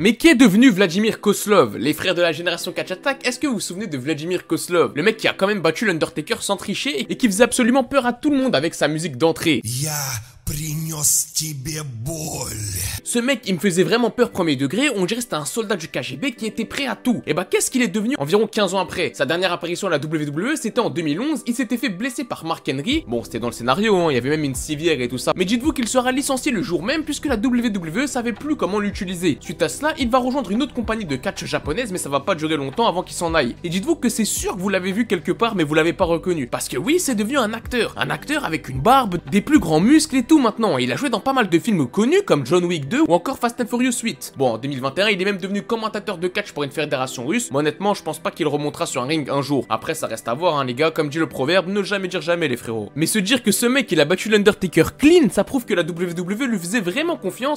Mais qui est devenu Vladimir Koslov Les frères de la génération Catch Attack, est-ce que vous vous souvenez de Vladimir Koslov Le mec qui a quand même battu l'Undertaker sans tricher et qui faisait absolument peur à tout le monde avec sa musique d'entrée. Yeah. Ce mec, il me faisait vraiment peur premier degré, on dirait que c'était un soldat du KGB qui était prêt à tout. Et eh bah ben, qu'est-ce qu'il est devenu environ 15 ans après Sa dernière apparition à la WWE, c'était en 2011, il s'était fait blesser par Mark Henry. Bon, c'était dans le scénario, hein, il y avait même une civière et tout ça. Mais dites-vous qu'il sera licencié le jour même puisque la WWE savait plus comment l'utiliser. Suite à cela, il va rejoindre une autre compagnie de catch japonaise, mais ça va pas durer longtemps avant qu'il s'en aille. Et dites-vous que c'est sûr que vous l'avez vu quelque part, mais vous l'avez pas reconnu. Parce que oui, c'est devenu un acteur. Un acteur avec une barbe, des plus grands muscles et tout maintenant, il a joué dans pas mal de films connus comme John Wick 2 ou encore Fast and Furious 8. Bon, en 2021, il est même devenu commentateur de catch pour une fédération russe, mais honnêtement, je pense pas qu'il remontera sur un ring un jour. Après, ça reste à voir, hein, les gars, comme dit le proverbe, ne jamais dire jamais, les frérots. Mais se dire que ce mec, il a battu l'Undertaker clean, ça prouve que la WWE lui faisait vraiment confiance